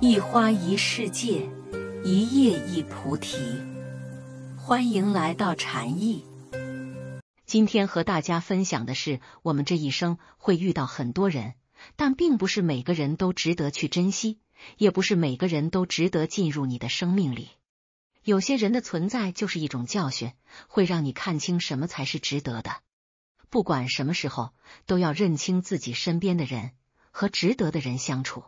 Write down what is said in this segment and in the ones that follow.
一花一世界，一叶一菩提。欢迎来到禅意。今天和大家分享的是，我们这一生会遇到很多人，但并不是每个人都值得去珍惜，也不是每个人都值得进入你的生命里。有些人的存在就是一种教训，会让你看清什么才是值得的。不管什么时候，都要认清自己身边的人，和值得的人相处。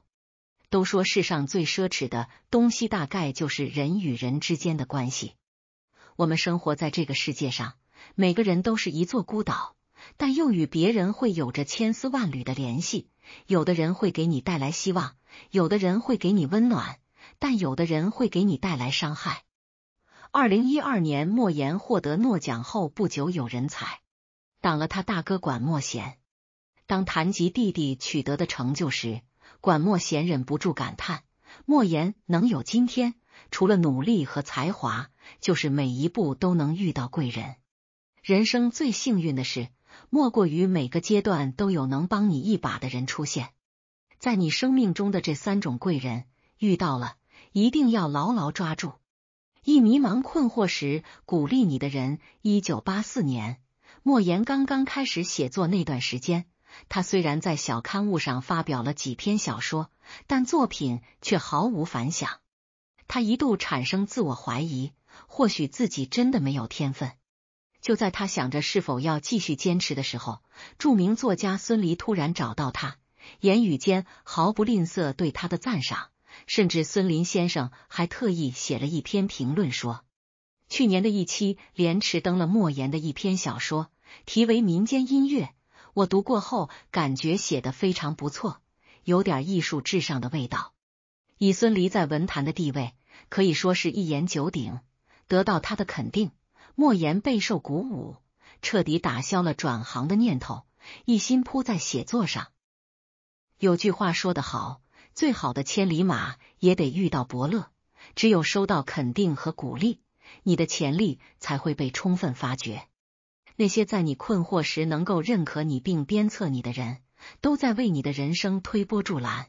都说世上最奢侈的东西，大概就是人与人之间的关系。我们生活在这个世界上，每个人都是一座孤岛，但又与别人会有着千丝万缕的联系。有的人会给你带来希望，有的人会给你温暖，但有的人会给你带来伤害。二零一二年，莫言获得诺奖后不久，有人才挡了他大哥管莫贤。当谈及弟弟取得的成就时。管莫贤忍不住感叹：“莫言能有今天，除了努力和才华，就是每一步都能遇到贵人。人生最幸运的事，莫过于每个阶段都有能帮你一把的人出现。在你生命中的这三种贵人，遇到了一定要牢牢抓住。一迷茫困惑时，鼓励你的人。一九八四年，莫言刚刚开始写作那段时间。”他虽然在小刊物上发表了几篇小说，但作品却毫无反响。他一度产生自我怀疑，或许自己真的没有天分。就在他想着是否要继续坚持的时候，著名作家孙犁突然找到他，言语间毫不吝啬对他的赞赏，甚至孙林先生还特意写了一篇评论，说去年的一期《连池》登了莫言的一篇小说，题为《民间音乐》。我读过后，感觉写的非常不错，有点艺术至上的味道。以孙犁在文坛的地位，可以说是一言九鼎，得到他的肯定，莫言备受鼓舞，彻底打消了转行的念头，一心扑在写作上。有句话说得好，最好的千里马也得遇到伯乐，只有收到肯定和鼓励，你的潜力才会被充分发掘。那些在你困惑时能够认可你并鞭策你的人都在为你的人生推波助澜。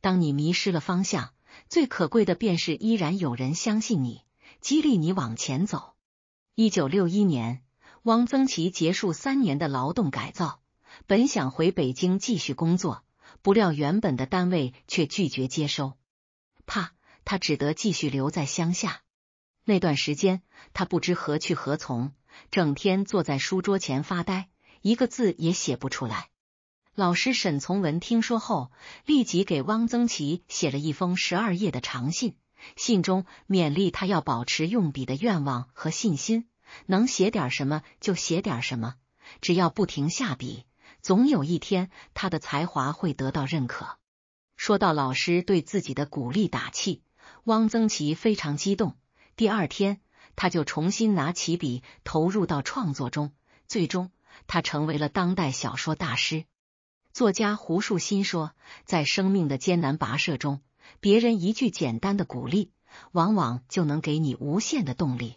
当你迷失了方向，最可贵的便是依然有人相信你，激励你往前走。一九六一年，汪曾祺结束三年的劳动改造，本想回北京继续工作，不料原本的单位却拒绝接收，怕他只得继续留在乡下。那段时间，他不知何去何从。整天坐在书桌前发呆，一个字也写不出来。老师沈从文听说后，立即给汪曾祺写了一封十二页的长信，信中勉励他要保持用笔的愿望和信心，能写点什么就写点什么，只要不停下笔，总有一天他的才华会得到认可。说到老师对自己的鼓励打气，汪曾祺非常激动。第二天。他就重新拿起笔，投入到创作中。最终，他成为了当代小说大师。作家胡树新说，在生命的艰难跋涉中，别人一句简单的鼓励，往往就能给你无限的动力。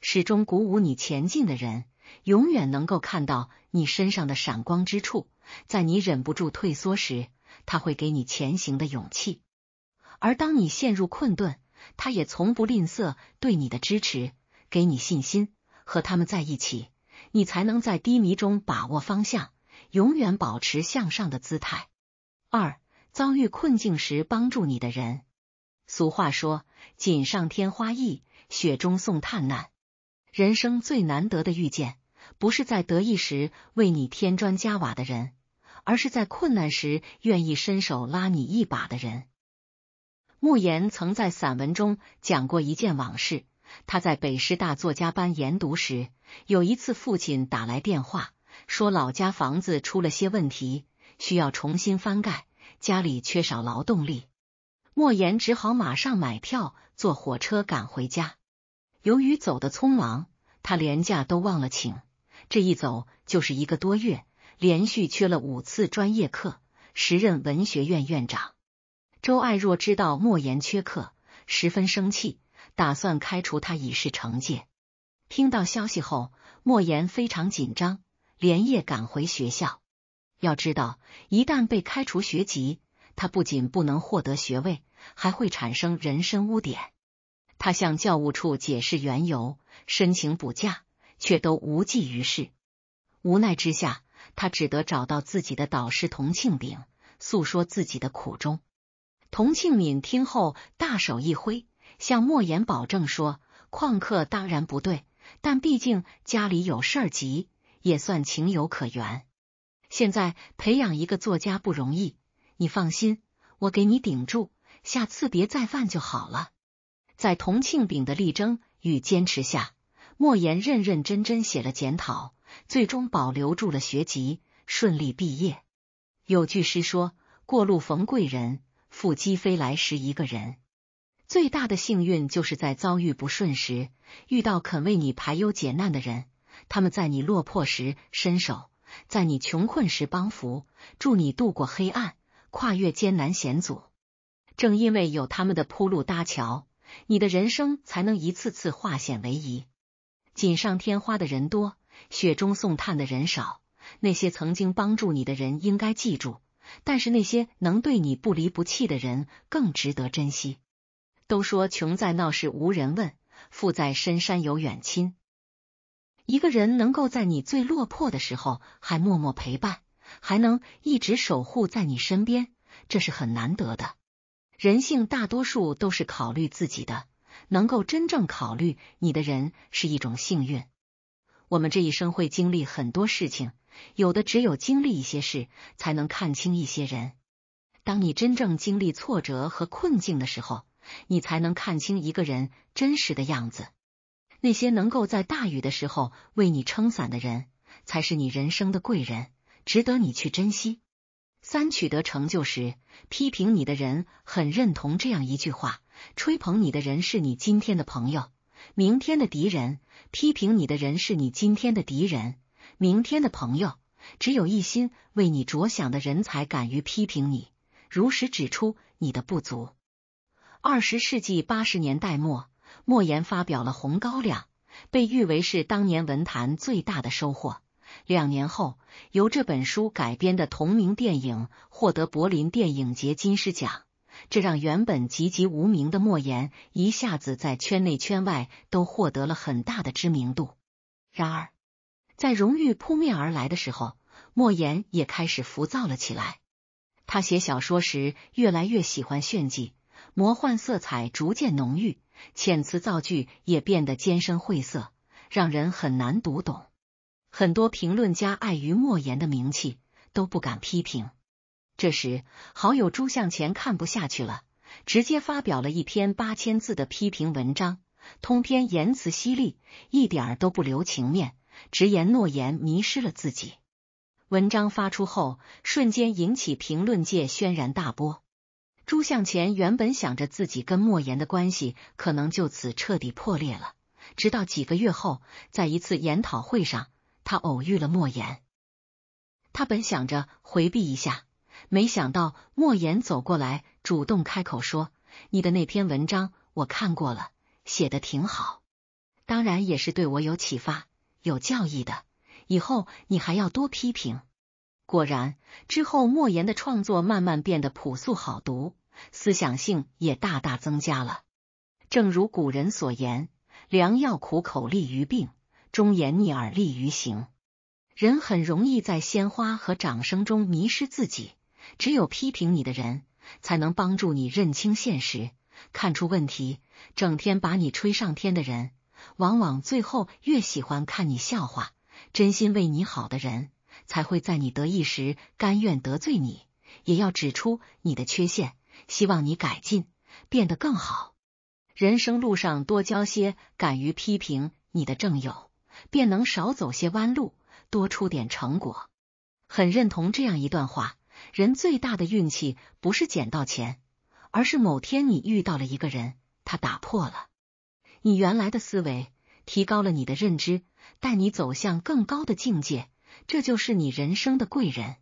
始终鼓舞你前进的人，永远能够看到你身上的闪光之处。在你忍不住退缩时，他会给你前行的勇气；而当你陷入困顿，他也从不吝啬对你的支持，给你信心。和他们在一起，你才能在低迷中把握方向，永远保持向上的姿态。二，遭遇困境时帮助你的人。俗话说，锦上添花易，雪中送炭难。人生最难得的遇见，不是在得意时为你添砖加瓦的人，而是在困难时愿意伸手拉你一把的人。莫言曾在散文中讲过一件往事：他在北师大作家班研读时，有一次父亲打来电话，说老家房子出了些问题，需要重新翻盖，家里缺少劳动力，莫言只好马上买票坐火车赶回家。由于走的匆忙，他连假都忘了请，这一走就是一个多月，连续缺了五次专业课。时任文学院院长。周爱若知道莫言缺课，十分生气，打算开除他以示惩戒。听到消息后，莫言非常紧张，连夜赶回学校。要知道，一旦被开除学籍，他不仅不能获得学位，还会产生人身污点。他向教务处解释缘由，申请补假，却都无济于事。无奈之下，他只得找到自己的导师童庆炳，诉说自己的苦衷。佟庆敏听后，大手一挥，向莫言保证说：“旷课当然不对，但毕竟家里有事儿急，也算情有可原。现在培养一个作家不容易，你放心，我给你顶住，下次别再犯就好了。”在佟庆炳的力争与坚持下，莫言认认真真写了检讨，最终保留住了学籍，顺利毕业。有句诗说：“过路逢贵人。”腹肌飞来时，一个人最大的幸运就是在遭遇不顺时遇到肯为你排忧解难的人。他们在你落魄时伸手，在你穷困时帮扶，助你度过黑暗，跨越艰难险阻。正因为有他们的铺路搭桥，你的人生才能一次次化险为夷。锦上添花的人多，雪中送炭的人少。那些曾经帮助你的人，应该记住。但是那些能对你不离不弃的人更值得珍惜。都说穷在闹市无人问，富在深山有远亲。一个人能够在你最落魄的时候还默默陪伴，还能一直守护在你身边，这是很难得的。人性大多数都是考虑自己的，能够真正考虑你的人是一种幸运。我们这一生会经历很多事情。有的只有经历一些事，才能看清一些人。当你真正经历挫折和困境的时候，你才能看清一个人真实的样子。那些能够在大雨的时候为你撑伞的人，才是你人生的贵人，值得你去珍惜。三取得成就时，批评你的人很认同这样一句话：吹捧你的人是你今天的朋友，明天的敌人；批评你的人是你今天的敌人。明天的朋友，只有一心为你着想的人才敢于批评你，如实指出你的不足。二十世纪八十年代末，莫言发表了《红高粱》，被誉为是当年文坛最大的收获。两年后，由这本书改编的同名电影获得柏林电影节金狮奖，这让原本籍籍无名的莫言一下子在圈内圈外都获得了很大的知名度。然而，在荣誉扑面而来的时候，莫言也开始浮躁了起来。他写小说时越来越喜欢炫技，魔幻色彩逐渐浓郁，遣词造句也变得艰深晦涩，让人很难读懂。很多评论家碍于莫言的名气都不敢批评。这时，好友朱向前看不下去了，直接发表了一篇八千字的批评文章，通篇言辞犀利，一点儿都不留情面。直言诺言迷失了自己。文章发出后，瞬间引起评论界轩然大波。朱向前原本想着自己跟莫言的关系可能就此彻底破裂了，直到几个月后，在一次研讨会上，他偶遇了莫言。他本想着回避一下，没想到莫言走过来，主动开口说：“你的那篇文章我看过了，写的挺好，当然也是对我有启发。”有教义的，以后你还要多批评。果然，之后莫言的创作慢慢变得朴素好读，思想性也大大增加了。正如古人所言：“良药苦口利于病，忠言逆耳利于行。”人很容易在鲜花和掌声中迷失自己，只有批评你的人，才能帮助你认清现实，看出问题。整天把你吹上天的人。往往最后越喜欢看你笑话、真心为你好的人才会在你得意时甘愿得罪你，也要指出你的缺陷，希望你改进，变得更好。人生路上多交些敢于批评你的正友，便能少走些弯路，多出点成果。很认同这样一段话：人最大的运气不是捡到钱，而是某天你遇到了一个人，他打破了。你原来的思维提高了你的认知，带你走向更高的境界，这就是你人生的贵人。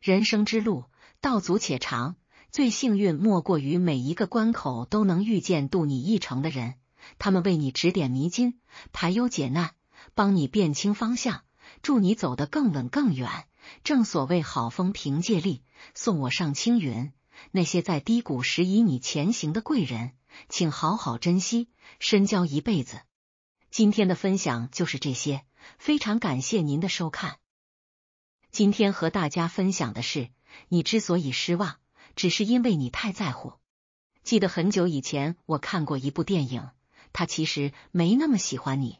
人生之路道阻且长，最幸运莫过于每一个关口都能遇见渡你一程的人，他们为你指点迷津，排忧解难，帮你辨清方向，助你走得更稳更远。正所谓好风凭借力，送我上青云。那些在低谷时以你前行的贵人。请好好珍惜，深交一辈子。今天的分享就是这些，非常感谢您的收看。今天和大家分享的是，你之所以失望，只是因为你太在乎。记得很久以前，我看过一部电影，他其实没那么喜欢你。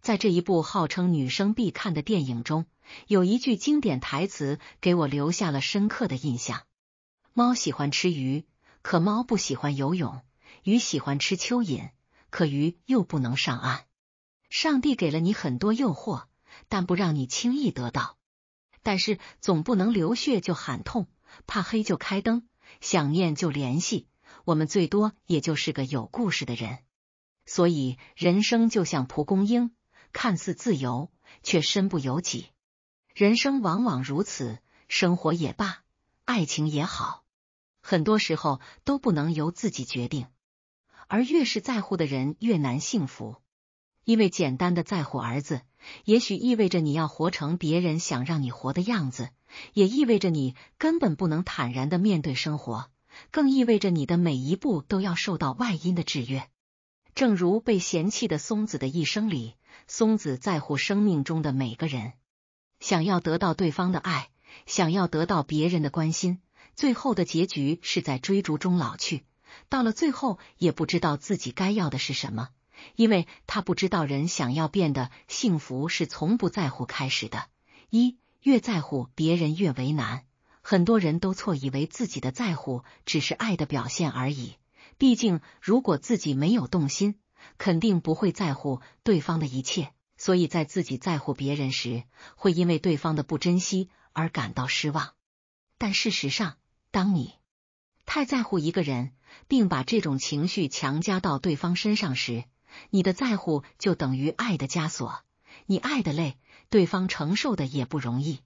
在这一部号称女生必看的电影中，有一句经典台词给我留下了深刻的印象：猫喜欢吃鱼，可猫不喜欢游泳。鱼喜欢吃蚯蚓，可鱼又不能上岸。上帝给了你很多诱惑，但不让你轻易得到。但是总不能流血就喊痛，怕黑就开灯，想念就联系。我们最多也就是个有故事的人。所以人生就像蒲公英，看似自由，却身不由己。人生往往如此，生活也罢，爱情也好，很多时候都不能由自己决定。而越是在乎的人越难幸福，因为简单的在乎儿子，也许意味着你要活成别人想让你活的样子，也意味着你根本不能坦然的面对生活，更意味着你的每一步都要受到外因的制约。正如被嫌弃的松子的一生里，松子在乎生命中的每个人，想要得到对方的爱，想要得到别人的关心，最后的结局是在追逐中老去。到了最后也不知道自己该要的是什么，因为他不知道人想要变得幸福是从不在乎开始的。一越在乎别人越为难，很多人都错以为自己的在乎只是爱的表现而已。毕竟如果自己没有动心，肯定不会在乎对方的一切。所以在自己在乎别人时，会因为对方的不珍惜而感到失望。但事实上，当你……太在乎一个人，并把这种情绪强加到对方身上时，你的在乎就等于爱的枷锁。你爱的累，对方承受的也不容易。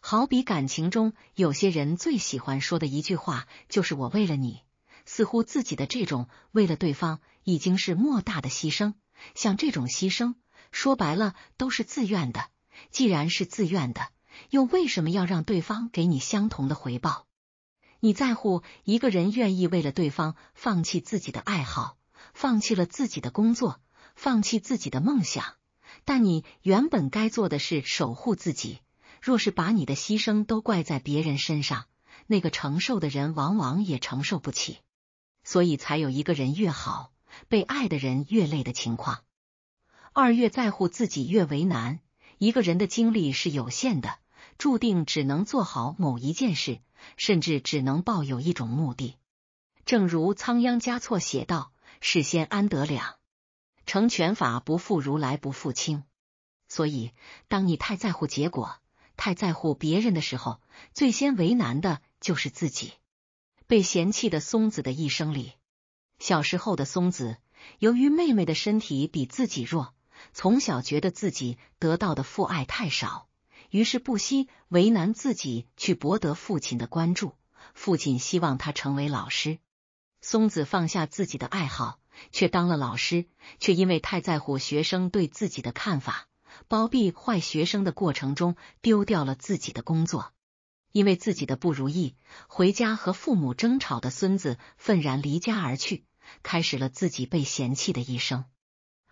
好比感情中，有些人最喜欢说的一句话就是“我为了你”，似乎自己的这种为了对方已经是莫大的牺牲。像这种牺牲，说白了都是自愿的。既然是自愿的，又为什么要让对方给你相同的回报？你在乎一个人，愿意为了对方放弃自己的爱好，放弃了自己的工作，放弃自己的梦想，但你原本该做的是守护自己。若是把你的牺牲都怪在别人身上，那个承受的人往往也承受不起，所以才有一个人越好被爱的人越累的情况。二越在乎自己越为难，一个人的精力是有限的，注定只能做好某一件事。甚至只能抱有一种目的，正如仓央嘉措写道：“世间安得两成全法，不负如来不负卿。”所以，当你太在乎结果，太在乎别人的时候，最先为难的就是自己。被嫌弃的松子的一生里，小时候的松子，由于妹妹的身体比自己弱，从小觉得自己得到的父爱太少。于是不惜为难自己去博得父亲的关注。父亲希望他成为老师。松子放下自己的爱好，却当了老师，却因为太在乎学生对自己的看法，包庇坏学生的过程中丢掉了自己的工作。因为自己的不如意，回家和父母争吵的孙子愤然离家而去，开始了自己被嫌弃的一生。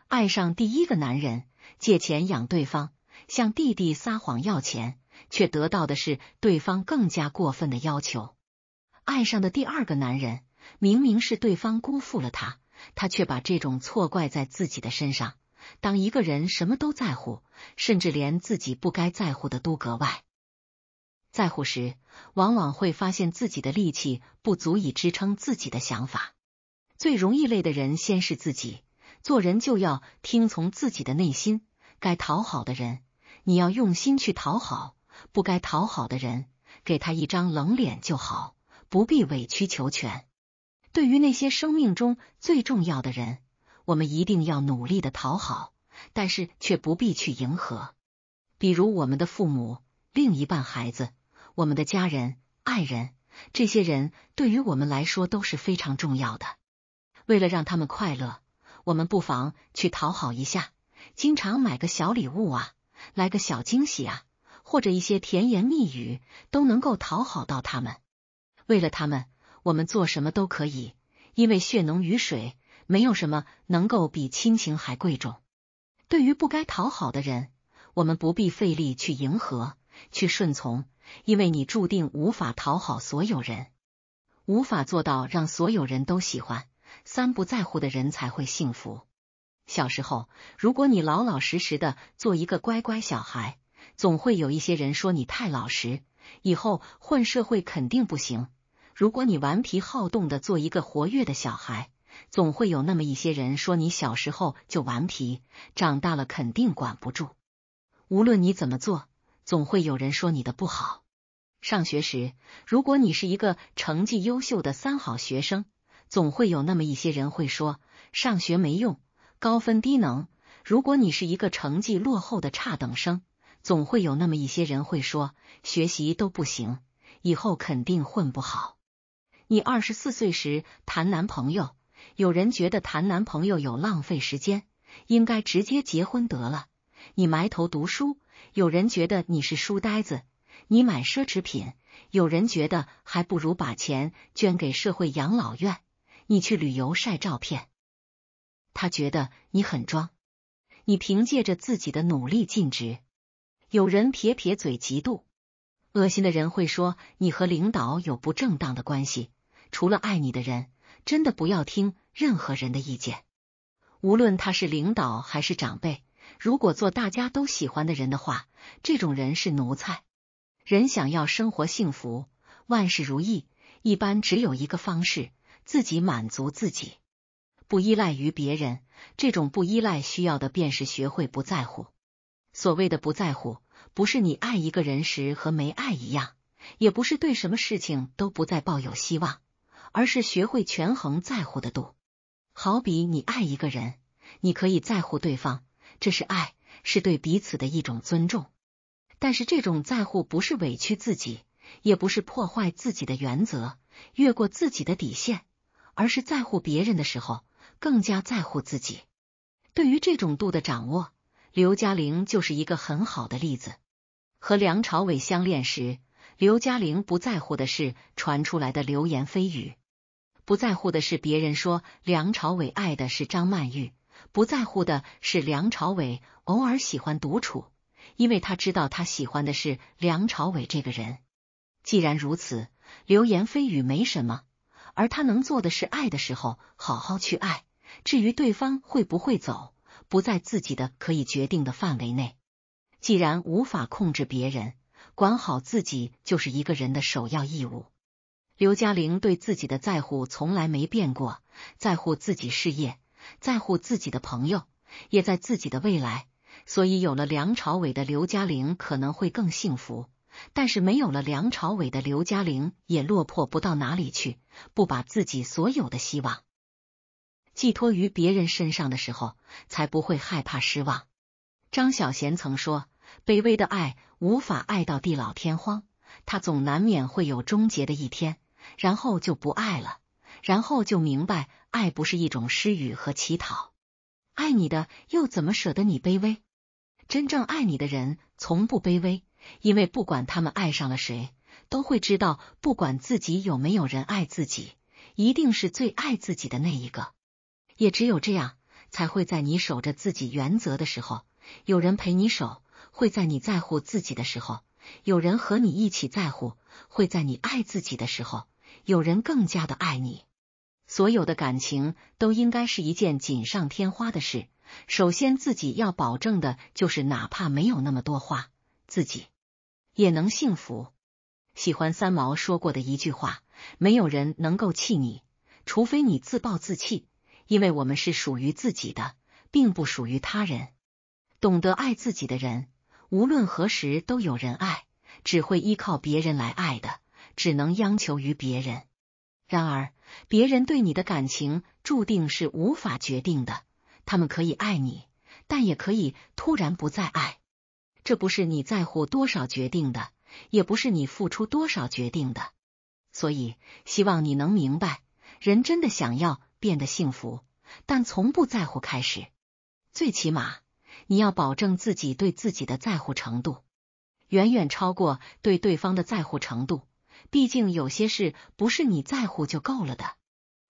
爱上第一个男人，借钱养对方。向弟弟撒谎要钱，却得到的是对方更加过分的要求。爱上的第二个男人，明明是对方辜负了他，他却把这种错怪在自己的身上。当一个人什么都在乎，甚至连自己不该在乎的都格外在乎时，往往会发现自己的力气不足以支撑自己的想法。最容易累的人，先是自己。做人就要听从自己的内心。该讨好的人，你要用心去讨好；不该讨好的人，给他一张冷脸就好，不必委曲求全。对于那些生命中最重要的人，我们一定要努力的讨好，但是却不必去迎合。比如我们的父母、另一半、孩子、我们的家人、爱人，这些人对于我们来说都是非常重要的。为了让他们快乐，我们不妨去讨好一下。经常买个小礼物啊，来个小惊喜啊，或者一些甜言蜜语都能够讨好到他们。为了他们，我们做什么都可以，因为血浓于水，没有什么能够比亲情还贵重。对于不该讨好的人，我们不必费力去迎合、去顺从，因为你注定无法讨好所有人，无法做到让所有人都喜欢。三不在乎的人才会幸福。小时候，如果你老老实实的做一个乖乖小孩，总会有一些人说你太老实，以后混社会肯定不行。如果你顽皮好动的做一个活跃的小孩，总会有那么一些人说你小时候就顽皮，长大了肯定管不住。无论你怎么做，总会有人说你的不好。上学时，如果你是一个成绩优秀的三好学生，总会有那么一些人会说上学没用。高分低能。如果你是一个成绩落后的差等生，总会有那么一些人会说，学习都不行，以后肯定混不好。你二十四岁时谈男朋友，有人觉得谈男朋友有浪费时间，应该直接结婚得了。你埋头读书，有人觉得你是书呆子。你买奢侈品，有人觉得还不如把钱捐给社会养老院。你去旅游晒照片。他觉得你很装，你凭借着自己的努力尽职。有人撇撇嘴，嫉妒。恶心的人会说你和领导有不正当的关系。除了爱你的人，真的不要听任何人的意见。无论他是领导还是长辈，如果做大家都喜欢的人的话，这种人是奴才。人想要生活幸福、万事如意，一般只有一个方式：自己满足自己。不依赖于别人，这种不依赖需要的便是学会不在乎。所谓的不在乎，不是你爱一个人时和没爱一样，也不是对什么事情都不再抱有希望，而是学会权衡在乎的度。好比你爱一个人，你可以在乎对方，这是爱，是对彼此的一种尊重。但是这种在乎不是委屈自己，也不是破坏自己的原则，越过自己的底线，而是在乎别人的时候。更加在乎自己，对于这种度的掌握，刘嘉玲就是一个很好的例子。和梁朝伟相恋时，刘嘉玲不在乎的是传出来的流言蜚语，不在乎的是别人说梁朝伟爱的是张曼玉，不在乎的是梁朝伟偶尔喜欢独处，因为他知道他喜欢的是梁朝伟这个人。既然如此，流言蜚语没什么。而他能做的是爱的时候好好去爱，至于对方会不会走，不在自己的可以决定的范围内。既然无法控制别人，管好自己就是一个人的首要义务。刘嘉玲对自己的在乎从来没变过，在乎自己事业，在乎自己的朋友，也在自己的未来。所以有了梁朝伟的刘嘉玲可能会更幸福。但是没有了梁朝伟的刘嘉玲也落魄不到哪里去。不把自己所有的希望寄托于别人身上的时候，才不会害怕失望。张小贤曾说：“卑微的爱无法爱到地老天荒，他总难免会有终结的一天，然后就不爱了，然后就明白，爱不是一种施与和乞讨。爱你的又怎么舍得你卑微？真正爱你的人从不卑微。”因为不管他们爱上了谁，都会知道，不管自己有没有人爱自己，一定是最爱自己的那一个。也只有这样，才会在你守着自己原则的时候，有人陪你守；会在你在乎自己的时候，有人和你一起在乎；会在你爱自己的时候，有人更加的爱你。所有的感情都应该是一件锦上添花的事。首先，自己要保证的就是，哪怕没有那么多话，自己。也能幸福。喜欢三毛说过的一句话：“没有人能够弃你，除非你自暴自弃。因为我们是属于自己的，并不属于他人。懂得爱自己的人，无论何时都有人爱，只会依靠别人来爱的，只能央求于别人。然而，别人对你的感情注定是无法决定的。他们可以爱你，但也可以突然不再爱。”这不是你在乎多少决定的，也不是你付出多少决定的。所以，希望你能明白，人真的想要变得幸福，但从不在乎开始。最起码，你要保证自己对自己的在乎程度，远远超过对对方的在乎程度。毕竟，有些事不是你在乎就够了的，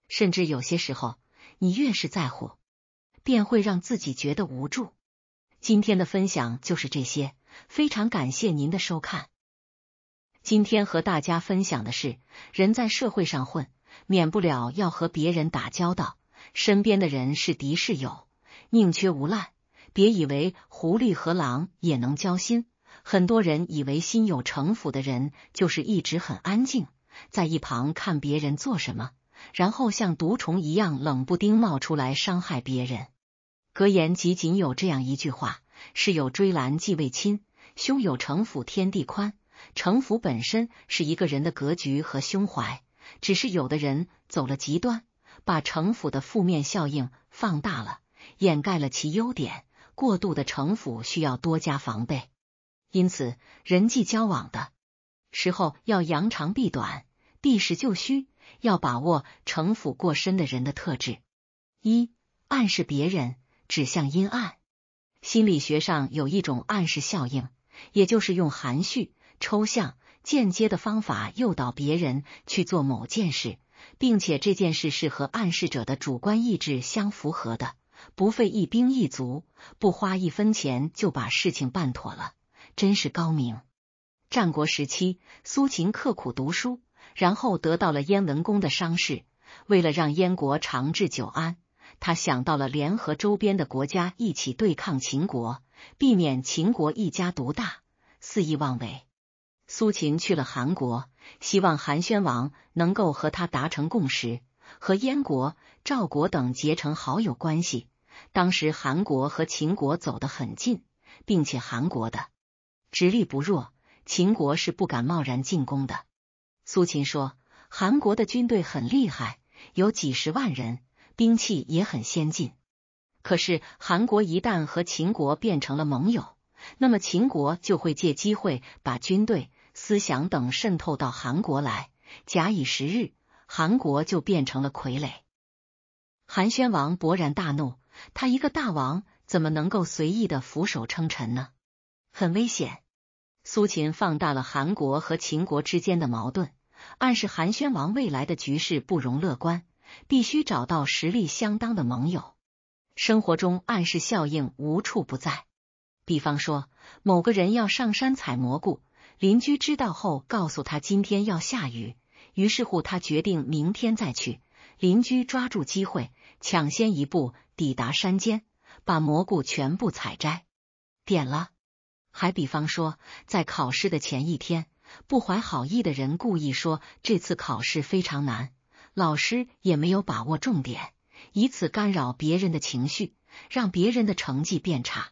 甚至有些时候，你越是在乎，便会让自己觉得无助。今天的分享就是这些，非常感谢您的收看。今天和大家分享的是，人在社会上混，免不了要和别人打交道，身边的人是敌是友，宁缺毋滥。别以为狐狸和狼也能交心。很多人以为心有城府的人就是一直很安静，在一旁看别人做什么，然后像毒虫一样冷不丁冒出来伤害别人。格言仅仅有这样一句话：“事有追拦即为亲，胸有城府天地宽。”城府本身是一个人的格局和胸怀，只是有的人走了极端，把城府的负面效应放大了，掩盖了其优点。过度的城府需要多加防备，因此人际交往的时候要扬长避短，避实就虚，要把握城府过深的人的特质：一、暗示别人。指向阴暗，心理学上有一种暗示效应，也就是用含蓄、抽象、间接的方法诱导别人去做某件事，并且这件事是和暗示者的主观意志相符合的，不费一兵一卒，不花一分钱就把事情办妥了，真是高明。战国时期，苏秦刻苦读书，然后得到了燕文公的赏识，为了让燕国长治久安。他想到了联合周边的国家一起对抗秦国，避免秦国一家独大、肆意妄为。苏秦去了韩国，希望韩宣王能够和他达成共识，和燕国、赵国等结成好友关系。当时韩国和秦国走得很近，并且韩国的实力不弱，秦国是不敢贸然进攻的。苏秦说：“韩国的军队很厉害，有几十万人。”兵器也很先进，可是韩国一旦和秦国变成了盟友，那么秦国就会借机会把军队、思想等渗透到韩国来。假以时日，韩国就变成了傀儡。韩宣王勃然大怒，他一个大王怎么能够随意的俯首称臣呢？很危险。苏秦放大了韩国和秦国之间的矛盾，暗示韩宣王未来的局势不容乐观。必须找到实力相当的盟友。生活中暗示效应无处不在，比方说某个人要上山采蘑菇，邻居知道后告诉他今天要下雨，于是乎他决定明天再去。邻居抓住机会，抢先一步抵达山间，把蘑菇全部采摘。点了。还比方说，在考试的前一天，不怀好意的人故意说这次考试非常难。老师也没有把握重点，以此干扰别人的情绪，让别人的成绩变差。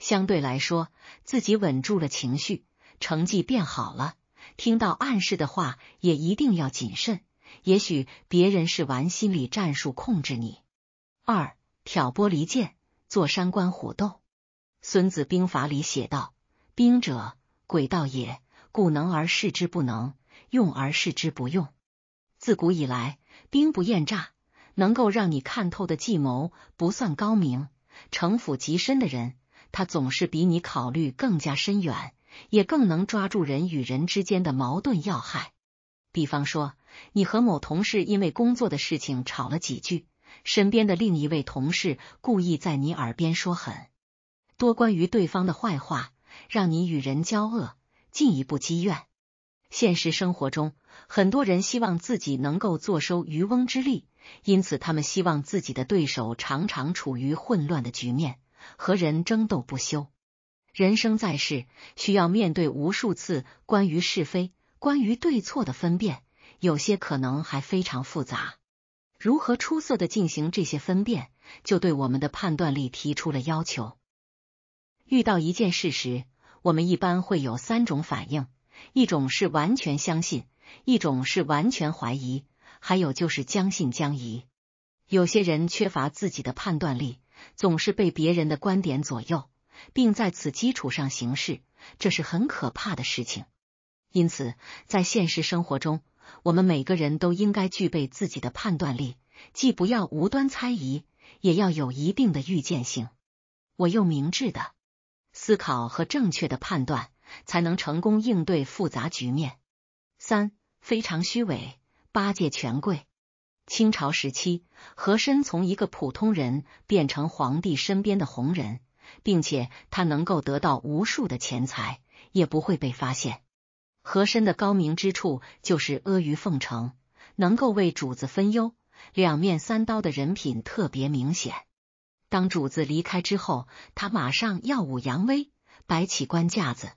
相对来说，自己稳住了情绪，成绩变好了。听到暗示的话，也一定要谨慎。也许别人是玩心理战术控制你。二、挑拨离间，坐山观虎斗。孙子兵法里写道：“兵者，诡道也。故能而示之不能，用而示之不用。”自古以来，兵不厌诈。能够让你看透的计谋不算高明，城府极深的人，他总是比你考虑更加深远，也更能抓住人与人之间的矛盾要害。比方说，你和某同事因为工作的事情吵了几句，身边的另一位同事故意在你耳边说很多关于对方的坏话，让你与人交恶，进一步积怨。现实生活中，很多人希望自己能够坐收渔翁之利，因此他们希望自己的对手常常处于混乱的局面，和人争斗不休。人生在世，需要面对无数次关于是非、关于对错的分辨，有些可能还非常复杂。如何出色的进行这些分辨，就对我们的判断力提出了要求。遇到一件事时，我们一般会有三种反应。一种是完全相信，一种是完全怀疑，还有就是将信将疑。有些人缺乏自己的判断力，总是被别人的观点左右，并在此基础上行事，这是很可怕的事情。因此，在现实生活中，我们每个人都应该具备自己的判断力，既不要无端猜疑，也要有一定的预见性。我又明智的思考和正确的判断。才能成功应对复杂局面。三非常虚伪，八戒权贵。清朝时期，和珅从一个普通人变成皇帝身边的红人，并且他能够得到无数的钱财，也不会被发现。和珅的高明之处就是阿谀奉承，能够为主子分忧，两面三刀的人品特别明显。当主子离开之后，他马上耀武扬威，摆起官架子。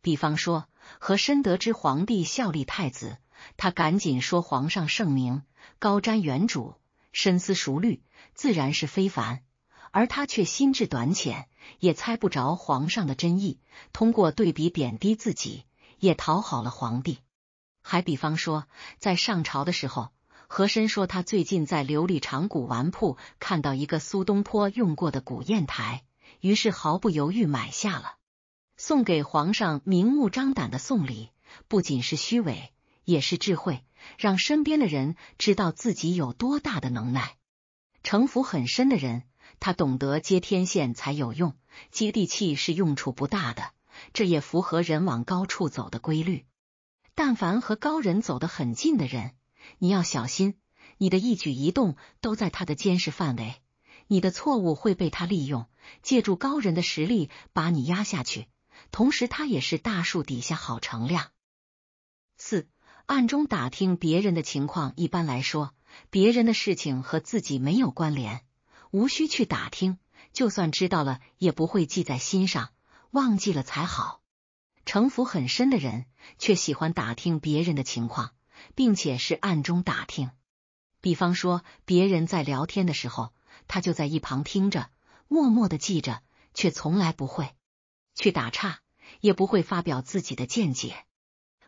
比方说，和珅得知皇帝效力太子，他赶紧说皇上圣明，高瞻远瞩，深思熟虑，自然是非凡。而他却心智短浅，也猜不着皇上的真意。通过对比贬低自己，也讨好了皇帝。还比方说，在上朝的时候，和珅说他最近在琉璃厂古玩铺看到一个苏东坡用过的古砚台，于是毫不犹豫买下了。送给皇上明目张胆的送礼，不仅是虚伪，也是智慧，让身边的人知道自己有多大的能耐。城府很深的人，他懂得接天线才有用，接地气是用处不大的。这也符合人往高处走的规律。但凡和高人走得很近的人，你要小心，你的一举一动都在他的监视范围，你的错误会被他利用，借助高人的实力把你压下去。同时，他也是大树底下好乘凉。四暗中打听别人的情况，一般来说，别人的事情和自己没有关联，无需去打听。就算知道了，也不会记在心上，忘记了才好。城府很深的人，却喜欢打听别人的情况，并且是暗中打听。比方说，别人在聊天的时候，他就在一旁听着，默默的记着，却从来不会。去打岔，也不会发表自己的见解。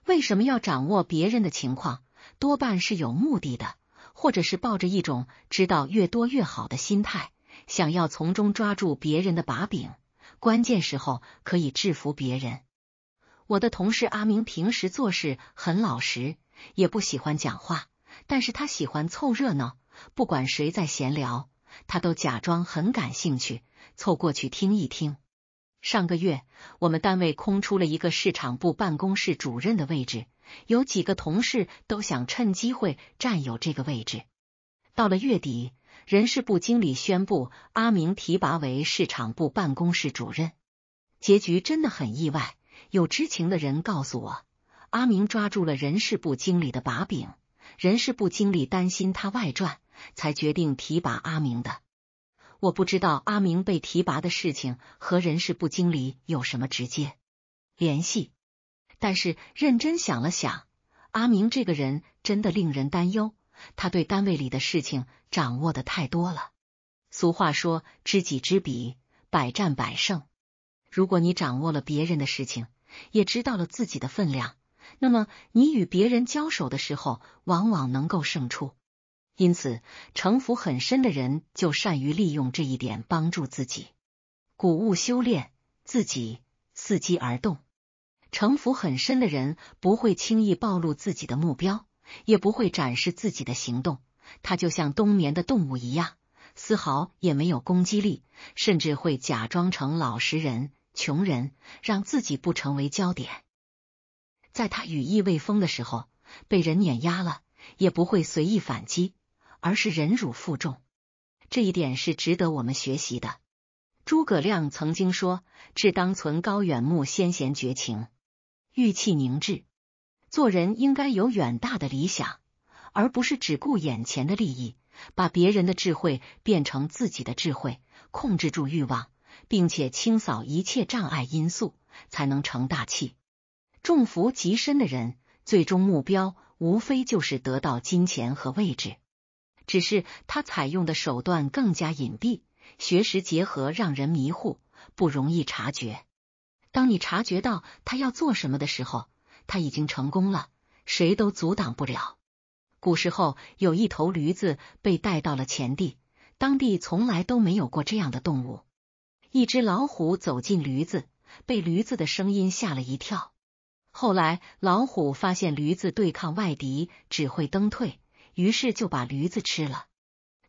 为什么要掌握别人的情况？多半是有目的的，或者是抱着一种知道越多越好的心态，想要从中抓住别人的把柄，关键时候可以制服别人。我的同事阿明平时做事很老实，也不喜欢讲话，但是他喜欢凑热闹，不管谁在闲聊，他都假装很感兴趣，凑过去听一听。上个月，我们单位空出了一个市场部办公室主任的位置，有几个同事都想趁机会占有这个位置。到了月底，人事部经理宣布阿明提拔为市场部办公室主任，结局真的很意外。有知情的人告诉我，阿明抓住了人事部经理的把柄，人事部经理担心他外传，才决定提拔阿明的。我不知道阿明被提拔的事情和人事部经理有什么直接联系，但是认真想了想，阿明这个人真的令人担忧。他对单位里的事情掌握的太多了。俗话说，知己知彼，百战百胜。如果你掌握了别人的事情，也知道了自己的分量，那么你与别人交手的时候，往往能够胜出。因此，城府很深的人就善于利用这一点帮助自己。谷物修炼自己，伺机而动。城府很深的人不会轻易暴露自己的目标，也不会展示自己的行动。他就像冬眠的动物一样，丝毫也没有攻击力，甚至会假装成老实人、穷人，让自己不成为焦点。在他羽翼未丰的时候，被人碾压了，也不会随意反击。而是忍辱负重，这一点是值得我们学习的。诸葛亮曾经说：“志当存高远，慕先贤绝情，欲气凝志。做人应该有远大的理想，而不是只顾眼前的利益，把别人的智慧变成自己的智慧，控制住欲望，并且清扫一切障碍因素，才能成大器。重福极深的人，最终目标无非就是得到金钱和位置。”只是他采用的手段更加隐蔽，学识结合让人迷糊，不容易察觉。当你察觉到他要做什么的时候，他已经成功了，谁都阻挡不了。古时候有一头驴子被带到了前地，当地从来都没有过这样的动物。一只老虎走进驴子，被驴子的声音吓了一跳。后来老虎发现，驴子对抗外敌只会蹬退。于是就把驴子吃了。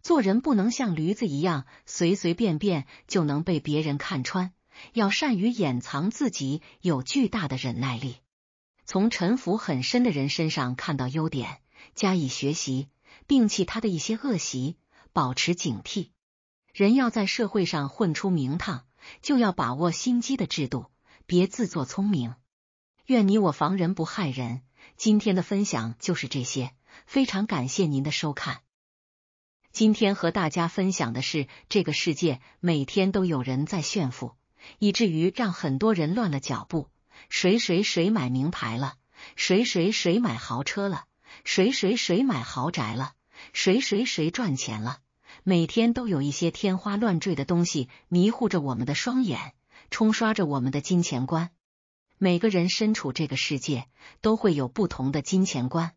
做人不能像驴子一样随随便便就能被别人看穿，要善于掩藏自己，有巨大的忍耐力。从沉浮很深的人身上看到优点，加以学习，摒弃他的一些恶习，保持警惕。人要在社会上混出名堂，就要把握心机的制度，别自作聪明。愿你我防人不害人。今天的分享就是这些。非常感谢您的收看。今天和大家分享的是，这个世界每天都有人在炫富，以至于让很多人乱了脚步。谁谁谁买名牌了？谁谁谁买豪车了？谁谁谁买豪宅了？谁谁谁赚钱了？每天都有一些天花乱坠的东西迷糊着我们的双眼，冲刷着我们的金钱观。每个人身处这个世界，都会有不同的金钱观。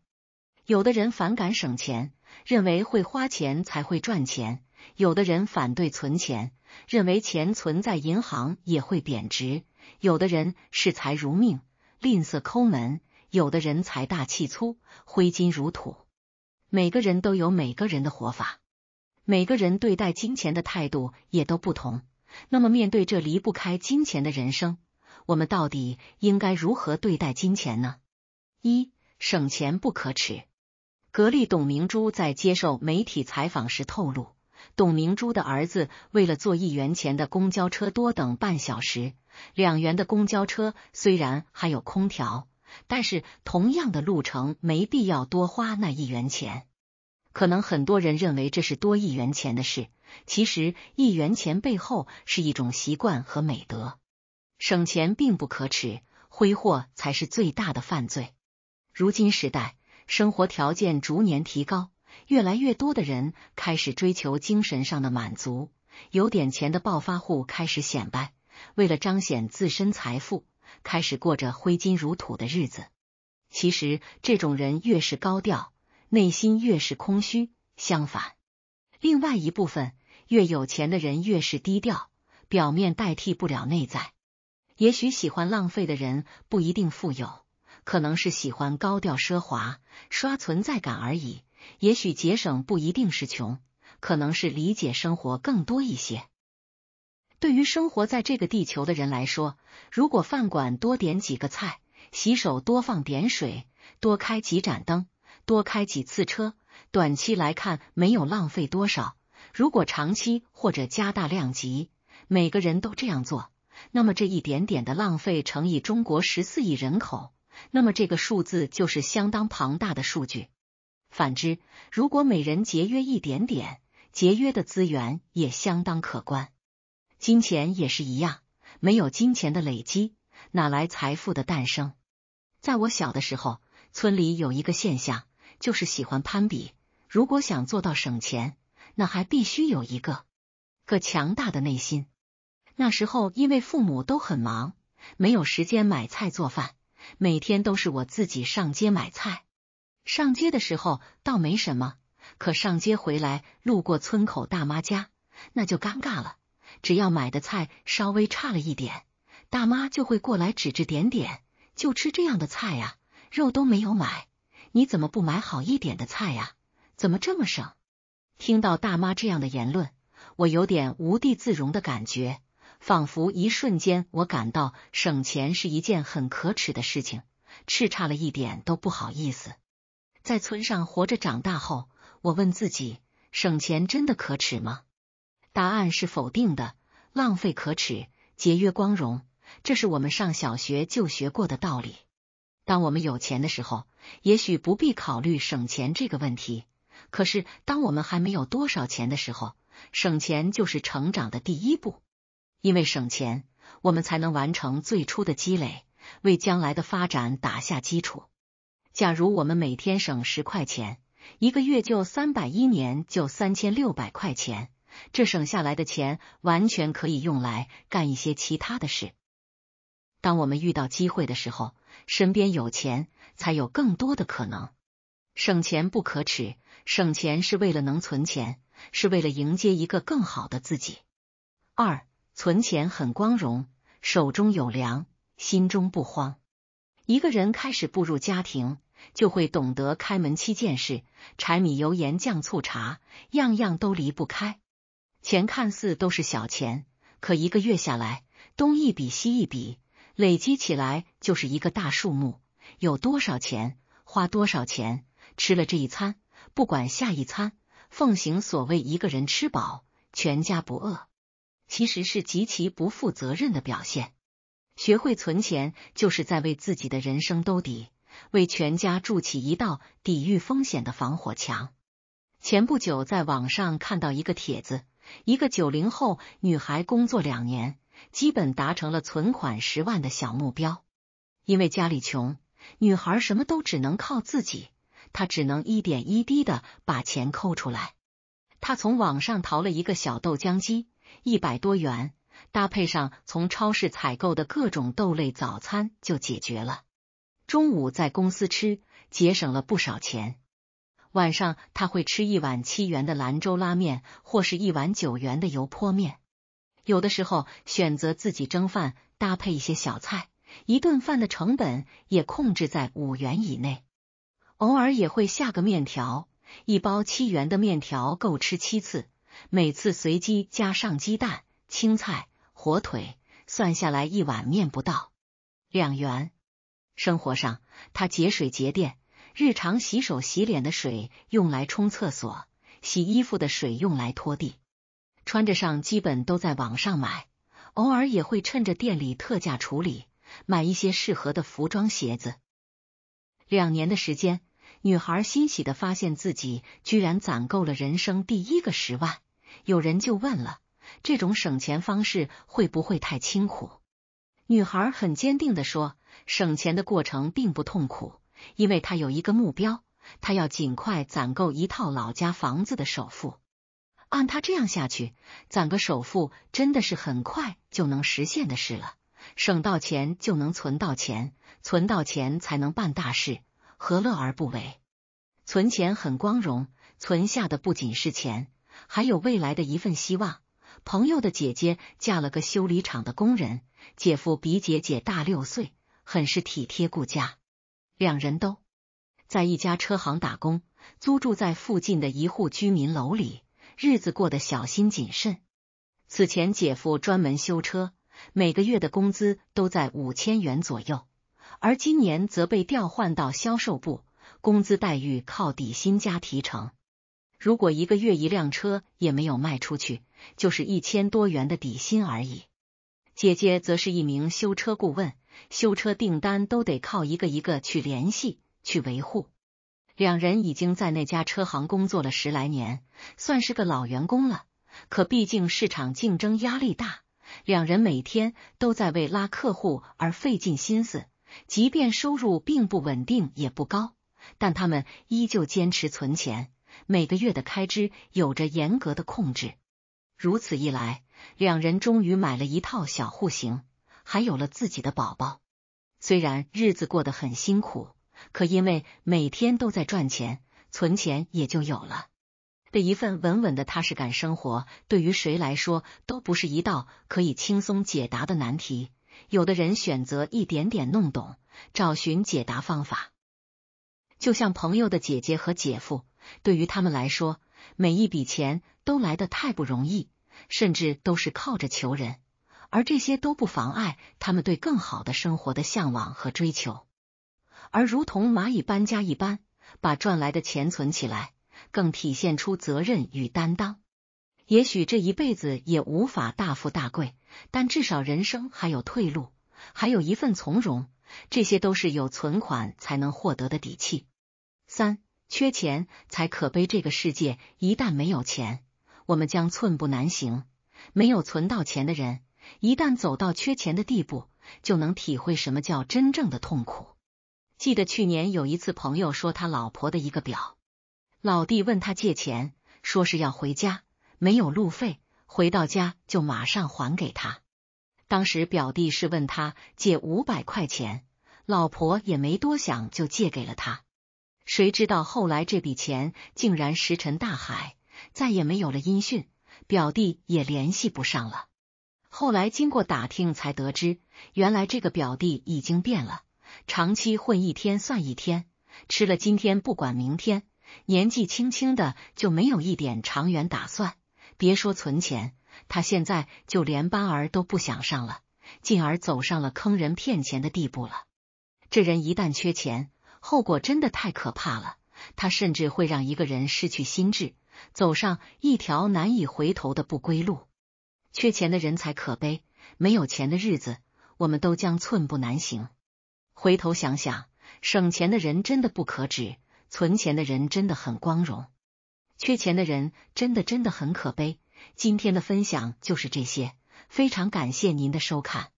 有的人反感省钱，认为会花钱才会赚钱；有的人反对存钱，认为钱存在银行也会贬值；有的人视财如命，吝啬抠门；有的人财大气粗，挥金如土。每个人都有每个人的活法，每个人对待金钱的态度也都不同。那么，面对这离不开金钱的人生，我们到底应该如何对待金钱呢？一、省钱不可耻。格力董明珠在接受媒体采访时透露，董明珠的儿子为了坐一元钱的公交车多等半小时。两元的公交车虽然还有空调，但是同样的路程没必要多花那一元钱。可能很多人认为这是多一元钱的事，其实一元钱背后是一种习惯和美德。省钱并不可耻，挥霍才是最大的犯罪。如今时代。生活条件逐年提高，越来越多的人开始追求精神上的满足。有点钱的暴发户开始显摆，为了彰显自身财富，开始过着挥金如土的日子。其实，这种人越是高调，内心越是空虚。相反，另外一部分越有钱的人越是低调，表面代替不了内在。也许喜欢浪费的人不一定富有。可能是喜欢高调奢华、刷存在感而已。也许节省不一定是穷，可能是理解生活更多一些。对于生活在这个地球的人来说，如果饭馆多点几个菜，洗手多放点水，多开几盏灯，多开几次车，短期来看没有浪费多少。如果长期或者加大量级，每个人都这样做，那么这一点点的浪费乘以中国十四亿人口。那么这个数字就是相当庞大的数据。反之，如果每人节约一点点，节约的资源也相当可观。金钱也是一样，没有金钱的累积，哪来财富的诞生？在我小的时候，村里有一个现象，就是喜欢攀比。如果想做到省钱，那还必须有一个个强大的内心。那时候，因为父母都很忙，没有时间买菜做饭。每天都是我自己上街买菜，上街的时候倒没什么，可上街回来路过村口大妈家，那就尴尬了。只要买的菜稍微差了一点，大妈就会过来指指点点。就吃这样的菜啊，肉都没有买，你怎么不买好一点的菜呀？怎么这么省？听到大妈这样的言论，我有点无地自容的感觉。仿佛一瞬间，我感到省钱是一件很可耻的事情，吃差了一点都不好意思。在村上活着长大后，我问自己：省钱真的可耻吗？答案是否定的。浪费可耻，节约光荣，这是我们上小学就学过的道理。当我们有钱的时候，也许不必考虑省钱这个问题；可是当我们还没有多少钱的时候，省钱就是成长的第一步。因为省钱，我们才能完成最初的积累，为将来的发展打下基础。假如我们每天省十块钱，一个月就三百，一年就三千六百块钱。这省下来的钱完全可以用来干一些其他的事。当我们遇到机会的时候，身边有钱才有更多的可能。省钱不可耻，省钱是为了能存钱，是为了迎接一个更好的自己。二。存钱很光荣，手中有粮，心中不慌。一个人开始步入家庭，就会懂得开门七件事：柴米油盐酱醋茶，样样都离不开。钱看似都是小钱，可一个月下来，东一笔西一笔，累积起来就是一个大数目。有多少钱，花多少钱。吃了这一餐，不管下一餐，奉行所谓一个人吃饱，全家不饿。其实是极其不负责任的表现。学会存钱，就是在为自己的人生兜底，为全家筑起一道抵御风险的防火墙。前不久，在网上看到一个帖子，一个九零后女孩工作两年，基本达成了存款十万的小目标。因为家里穷，女孩什么都只能靠自己，她只能一点一滴的把钱抠出来。她从网上淘了一个小豆浆机。一百多元，搭配上从超市采购的各种豆类早餐就解决了。中午在公司吃，节省了不少钱。晚上他会吃一碗七元的兰州拉面，或是一碗九元的油泼面。有的时候选择自己蒸饭，搭配一些小菜，一顿饭的成本也控制在五元以内。偶尔也会下个面条，一包七元的面条够吃七次。每次随机加上鸡蛋、青菜、火腿，算下来一碗面不到两元。生活上，他节水节电，日常洗手洗脸的水用来冲厕所，洗衣服的水用来拖地。穿着上基本都在网上买，偶尔也会趁着店里特价处理买一些适合的服装、鞋子。两年的时间，女孩欣喜的发现自己居然攒够了人生第一个十万。有人就问了，这种省钱方式会不会太辛苦？女孩很坚定的说，省钱的过程并不痛苦，因为她有一个目标，她要尽快攒够一套老家房子的首付。按她这样下去，攒个首付真的是很快就能实现的事了。省到钱就能存到钱，存到钱才能办大事，何乐而不为？存钱很光荣，存下的不仅是钱。还有未来的一份希望。朋友的姐姐嫁了个修理厂的工人，姐夫比姐姐大六岁，很是体贴顾家。两人都在一家车行打工，租住在附近的一户居民楼里，日子过得小心谨慎。此前，姐夫专门修车，每个月的工资都在五千元左右，而今年则被调换到销售部，工资待遇靠底薪加提成。如果一个月一辆车也没有卖出去，就是一千多元的底薪而已。姐姐则是一名修车顾问，修车订单都得靠一个一个去联系去维护。两人已经在那家车行工作了十来年，算是个老员工了。可毕竟市场竞争压力大，两人每天都在为拉客户而费尽心思。即便收入并不稳定也不高，但他们依旧坚持存钱。每个月的开支有着严格的控制，如此一来，两人终于买了一套小户型，还有了自己的宝宝。虽然日子过得很辛苦，可因为每天都在赚钱存钱，也就有了这一份稳稳的踏实感。生活对于谁来说都不是一道可以轻松解答的难题。有的人选择一点点弄懂，找寻解答方法，就像朋友的姐姐和姐夫。对于他们来说，每一笔钱都来得太不容易，甚至都是靠着求人，而这些都不妨碍他们对更好的生活的向往和追求。而如同蚂蚁搬家一般，把赚来的钱存起来，更体现出责任与担当。也许这一辈子也无法大富大贵，但至少人生还有退路，还有一份从容，这些都是有存款才能获得的底气。三。缺钱才可悲，这个世界一旦没有钱，我们将寸步难行。没有存到钱的人，一旦走到缺钱的地步，就能体会什么叫真正的痛苦。记得去年有一次，朋友说他老婆的一个表，老弟问他借钱，说是要回家，没有路费，回到家就马上还给他。当时表弟是问他借五百块钱，老婆也没多想就借给了他。谁知道后来这笔钱竟然石沉大海，再也没有了音讯，表弟也联系不上了。后来经过打听，才得知原来这个表弟已经变了，长期混一天算一天，吃了今天不管明天，年纪轻轻的就没有一点长远打算。别说存钱，他现在就连班儿都不想上了，进而走上了坑人骗钱的地步了。这人一旦缺钱。后果真的太可怕了，它甚至会让一个人失去心智，走上一条难以回头的不归路。缺钱的人才可悲，没有钱的日子，我们都将寸步难行。回头想想，省钱的人真的不可耻，存钱的人真的很光荣，缺钱的人真的真的很可悲。今天的分享就是这些，非常感谢您的收看。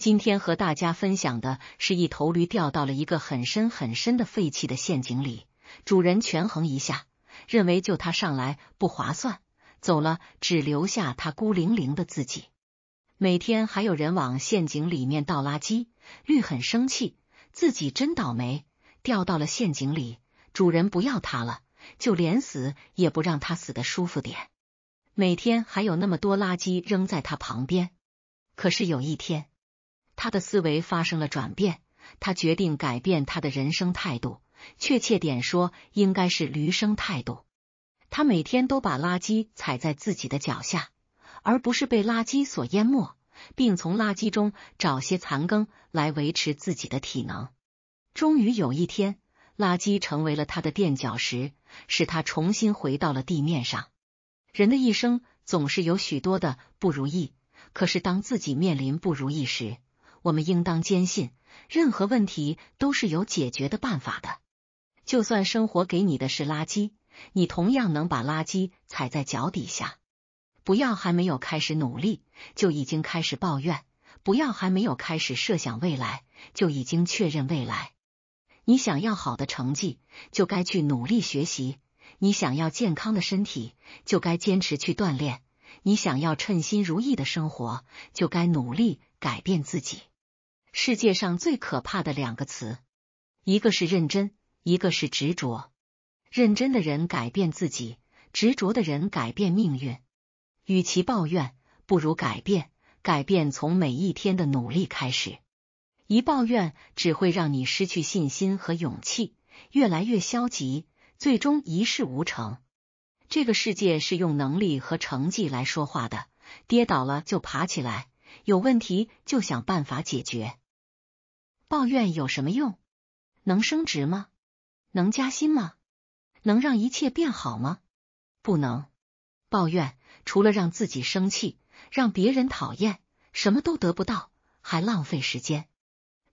今天和大家分享的是一头驴掉到了一个很深很深的废弃的陷阱里，主人权衡一下，认为救它上来不划算，走了，只留下它孤零零的自己。每天还有人往陷阱里面倒垃圾，驴很生气，自己真倒霉，掉到了陷阱里，主人不要它了，就连死也不让它死的舒服点。每天还有那么多垃圾扔在它旁边，可是有一天。他的思维发生了转变，他决定改变他的人生态度，确切点说，应该是驴生态度。他每天都把垃圾踩在自己的脚下，而不是被垃圾所淹没，并从垃圾中找些残羹来维持自己的体能。终于有一天，垃圾成为了他的垫脚石，使他重新回到了地面上。人的一生总是有许多的不如意，可是当自己面临不如意时，我们应当坚信，任何问题都是有解决的办法的。就算生活给你的是垃圾，你同样能把垃圾踩在脚底下。不要还没有开始努力就已经开始抱怨，不要还没有开始设想未来就已经确认未来。你想要好的成绩，就该去努力学习；你想要健康的身体，就该坚持去锻炼；你想要称心如意的生活，就该努力改变自己。世界上最可怕的两个词，一个是认真，一个是执着。认真的人改变自己，执着的人改变命运。与其抱怨，不如改变。改变从每一天的努力开始。一抱怨，只会让你失去信心和勇气，越来越消极，最终一事无成。这个世界是用能力和成绩来说话的。跌倒了就爬起来，有问题就想办法解决。抱怨有什么用？能升职吗？能加薪吗？能让一切变好吗？不能。抱怨除了让自己生气，让别人讨厌，什么都得不到，还浪费时间。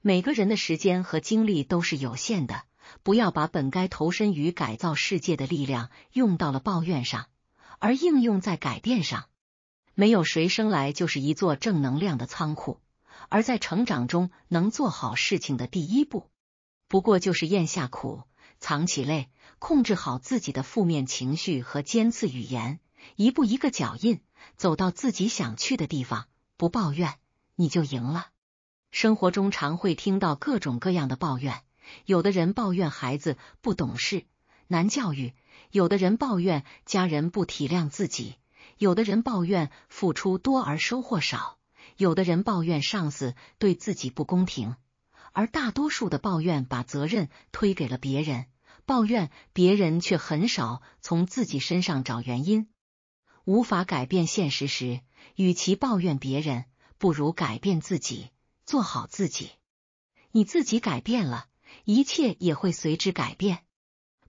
每个人的时间和精力都是有限的，不要把本该投身于改造世界的力量用到了抱怨上，而应用在改变上。没有谁生来就是一座正能量的仓库。而在成长中，能做好事情的第一步，不过就是咽下苦，藏起泪，控制好自己的负面情绪和尖刺语言，一步一个脚印，走到自己想去的地方。不抱怨，你就赢了。生活中常会听到各种各样的抱怨，有的人抱怨孩子不懂事，难教育；有的人抱怨家人不体谅自己；有的人抱怨付出多而收获少。有的人抱怨上司对自己不公平，而大多数的抱怨把责任推给了别人，抱怨别人却很少从自己身上找原因。无法改变现实时，与其抱怨别人，不如改变自己，做好自己。你自己改变了一切，也会随之改变。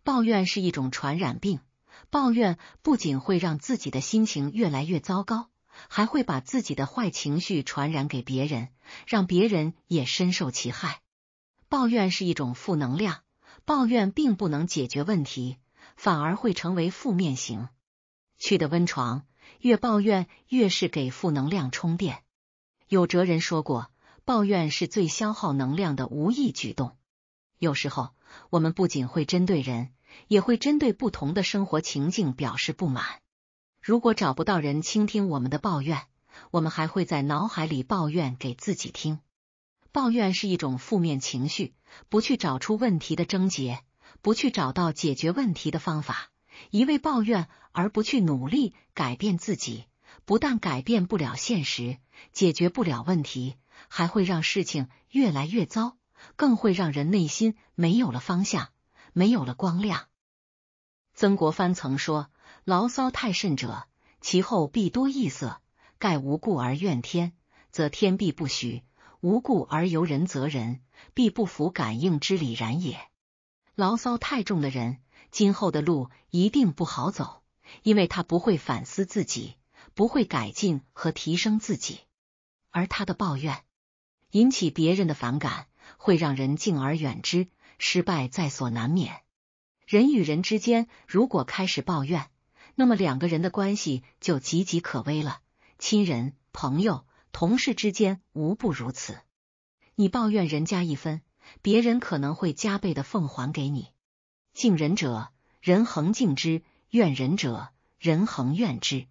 抱怨是一种传染病，抱怨不仅会让自己的心情越来越糟糕。还会把自己的坏情绪传染给别人，让别人也深受其害。抱怨是一种负能量，抱怨并不能解决问题，反而会成为负面型去的温床。越抱怨越是给负能量充电。有哲人说过，抱怨是最消耗能量的无意举动。有时候，我们不仅会针对人，也会针对不同的生活情境表示不满。如果找不到人倾听我们的抱怨，我们还会在脑海里抱怨给自己听。抱怨是一种负面情绪，不去找出问题的症结，不去找到解决问题的方法，一味抱怨而不去努力改变自己，不但改变不了现实，解决不了问题，还会让事情越来越糟，更会让人内心没有了方向，没有了光亮。曾国藩曾说。牢骚太甚者，其后必多异色。盖无故而怨天，则天必不许；无故而由人，则人必不服。感应之理然也。牢骚太重的人，今后的路一定不好走，因为他不会反思自己，不会改进和提升自己，而他的抱怨引起别人的反感，会让人敬而远之，失败在所难免。人与人之间，如果开始抱怨，那么两个人的关系就岌岌可危了。亲人、朋友、同事之间无不如此。你抱怨人家一分，别人可能会加倍的奉还给你。敬人者，人恒敬之；怨人者，人恒怨之。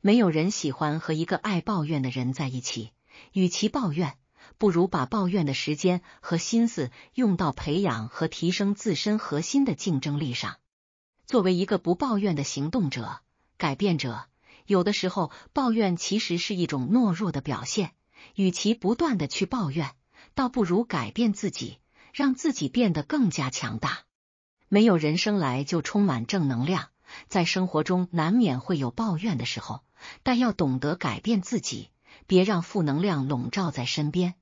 没有人喜欢和一个爱抱怨的人在一起。与其抱怨，不如把抱怨的时间和心思用到培养和提升自身核心的竞争力上。作为一个不抱怨的行动者、改变者，有的时候抱怨其实是一种懦弱的表现。与其不断的去抱怨，倒不如改变自己，让自己变得更加强大。没有人生来就充满正能量，在生活中难免会有抱怨的时候，但要懂得改变自己，别让负能量笼罩在身边，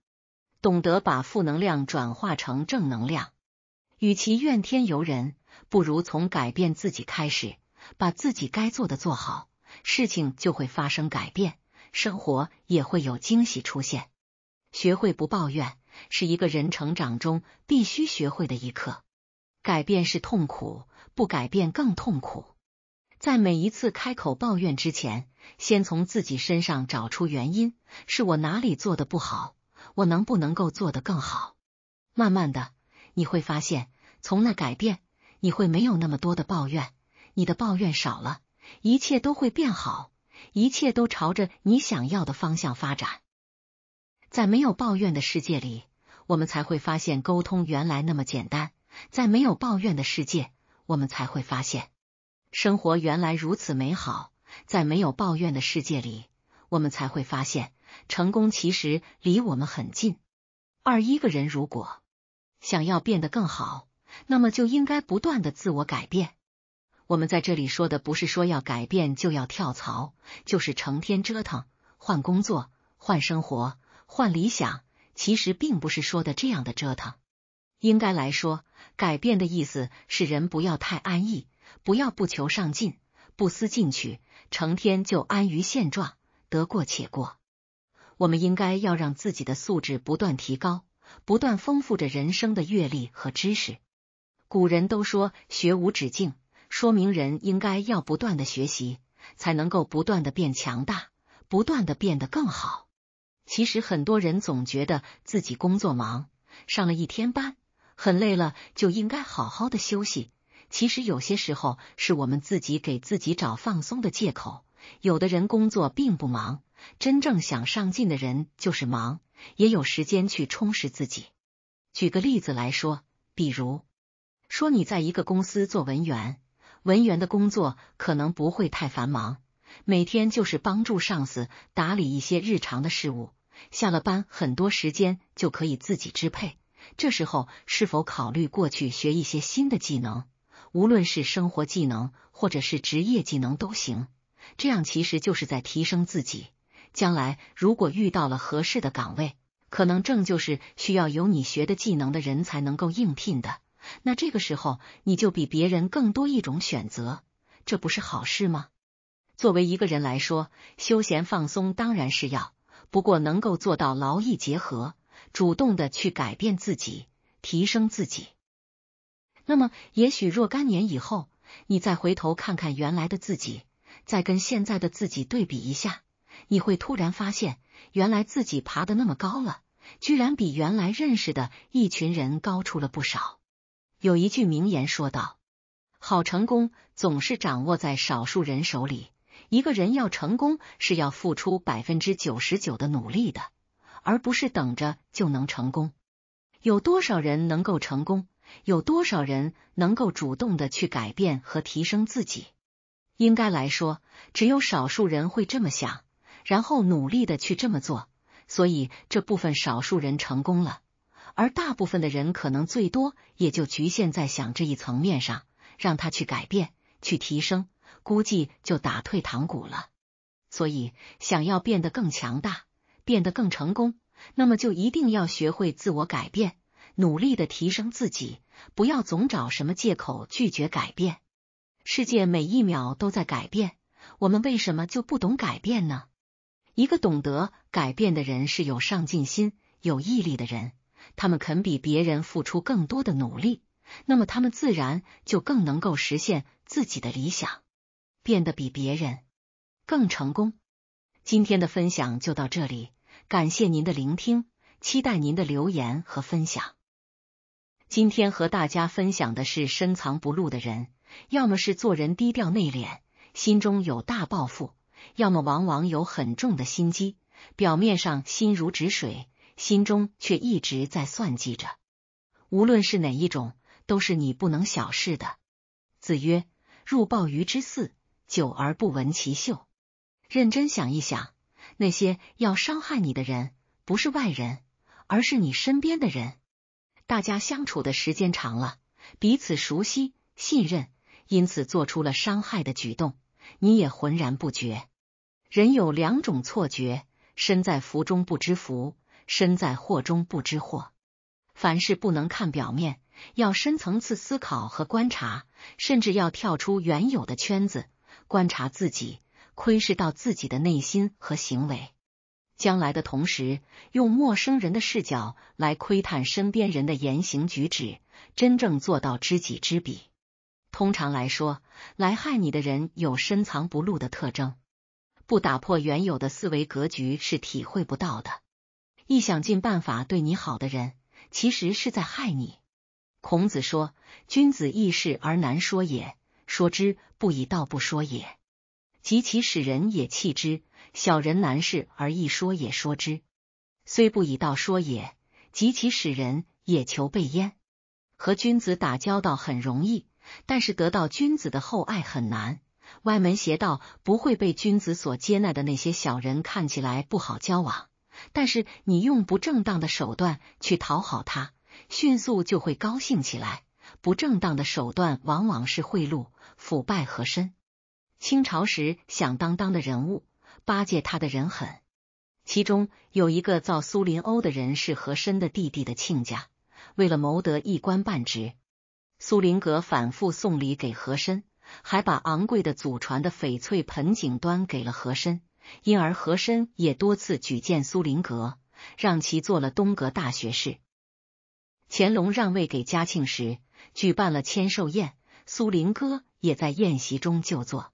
懂得把负能量转化成正能量，与其怨天尤人。不如从改变自己开始，把自己该做的做好，事情就会发生改变，生活也会有惊喜出现。学会不抱怨，是一个人成长中必须学会的一课。改变是痛苦，不改变更痛苦。在每一次开口抱怨之前，先从自己身上找出原因：是我哪里做的不好？我能不能够做得更好？慢慢的，你会发现，从那改变。你会没有那么多的抱怨，你的抱怨少了，一切都会变好，一切都朝着你想要的方向发展。在没有抱怨的世界里，我们才会发现沟通原来那么简单。在没有抱怨的世界，我们才会发现生活原来如此美好。在没有抱怨的世界里，我们才会发现成功其实离我们很近。而一个人如果想要变得更好。那么就应该不断的自我改变。我们在这里说的不是说要改变就要跳槽，就是成天折腾换工作、换生活、换理想。其实并不是说的这样的折腾。应该来说，改变的意思是人不要太安逸，不要不求上进、不思进取，成天就安于现状、得过且过。我们应该要让自己的素质不断提高，不断丰富着人生的阅历和知识。古人都说学无止境，说明人应该要不断的学习，才能够不断的变强大，不断的变得更好。其实很多人总觉得自己工作忙，上了一天班很累了，就应该好好的休息。其实有些时候是我们自己给自己找放松的借口。有的人工作并不忙，真正想上进的人就是忙，也有时间去充实自己。举个例子来说，比如。说你在一个公司做文员，文员的工作可能不会太繁忙，每天就是帮助上司打理一些日常的事务。下了班，很多时间就可以自己支配。这时候是否考虑过去学一些新的技能？无论是生活技能或者是职业技能都行。这样其实就是在提升自己。将来如果遇到了合适的岗位，可能正就是需要有你学的技能的人才能够应聘的。那这个时候，你就比别人更多一种选择，这不是好事吗？作为一个人来说，休闲放松当然是要，不过能够做到劳逸结合，主动的去改变自己，提升自己。那么，也许若干年以后，你再回头看看原来的自己，再跟现在的自己对比一下，你会突然发现，原来自己爬的那么高了，居然比原来认识的一群人高出了不少。有一句名言说道：“好成功总是掌握在少数人手里。一个人要成功，是要付出百分之九十九的努力的，而不是等着就能成功。有多少人能够成功？有多少人能够主动的去改变和提升自己？应该来说，只有少数人会这么想，然后努力的去这么做。所以，这部分少数人成功了。”而大部分的人可能最多也就局限在想这一层面上，让他去改变、去提升，估计就打退堂鼓了。所以，想要变得更强大、变得更成功，那么就一定要学会自我改变，努力的提升自己，不要总找什么借口拒绝改变。世界每一秒都在改变，我们为什么就不懂改变呢？一个懂得改变的人是有上进心、有毅力的人。他们肯比别人付出更多的努力，那么他们自然就更能够实现自己的理想，变得比别人更成功。今天的分享就到这里，感谢您的聆听，期待您的留言和分享。今天和大家分享的是深藏不露的人，要么是做人低调内敛，心中有大抱负；要么往往有很重的心机，表面上心如止水。心中却一直在算计着，无论是哪一种，都是你不能小视的。子曰：“入鲍鱼之肆，久而不闻其臭。”认真想一想，那些要伤害你的人，不是外人，而是你身边的人。大家相处的时间长了，彼此熟悉、信任，因此做出了伤害的举动，你也浑然不觉。人有两种错觉：身在福中不知福。身在祸中不知祸，凡事不能看表面，要深层次思考和观察，甚至要跳出原有的圈子，观察自己，窥视到自己的内心和行为，将来的同时，用陌生人的视角来窥探身边人的言行举止，真正做到知己知彼。通常来说，来害你的人有深藏不露的特征，不打破原有的思维格局是体会不到的。一想尽办法对你好的人，其实是在害你。孔子说：“君子易事而难说也，说之不以道，不说也；及其使人也，弃之。小人难事而易说也，说之虽不以道，说也；及其使人也，求备焉。”和君子打交道很容易，但是得到君子的厚爱很难。歪门邪道不会被君子所接纳的那些小人，看起来不好交往。但是你用不正当的手段去讨好他，迅速就会高兴起来。不正当的手段往往是贿赂、腐败和珅。清朝时响当当的人物，巴结他的人狠。其中有一个造苏林欧的人是和珅的弟弟的亲家，为了谋得一官半职，苏林格反复送礼给和珅，还把昂贵的祖传的翡翠盆景端给了和珅。因而，和珅也多次举荐苏林阁，让其做了东阁大学士。乾隆让位给嘉庆时，举办了千寿宴，苏林哥也在宴席中就坐。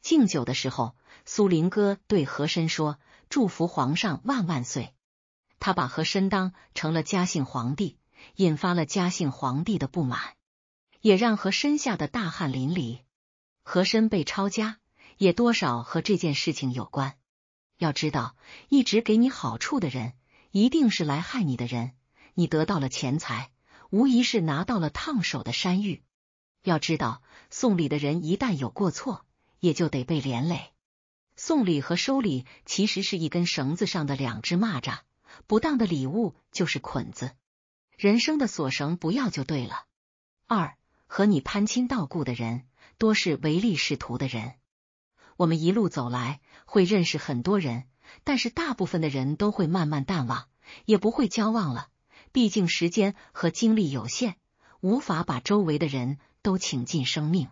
敬酒的时候，苏林哥对和珅说：“祝福皇上万万岁。”他把和珅当成了嘉庆皇帝，引发了嘉庆皇帝的不满，也让和珅吓得大汗淋漓。和珅被抄家。也多少和这件事情有关。要知道，一直给你好处的人，一定是来害你的人。你得到了钱财，无疑是拿到了烫手的山芋。要知道，送礼的人一旦有过错，也就得被连累。送礼和收礼其实是一根绳子上的两只蚂蚱。不当的礼物就是捆子，人生的锁绳不要就对了。二和你攀亲道故的人，多是唯利是图的人。我们一路走来，会认识很多人，但是大部分的人都会慢慢淡忘，也不会交往了。毕竟时间和精力有限，无法把周围的人都请进生命。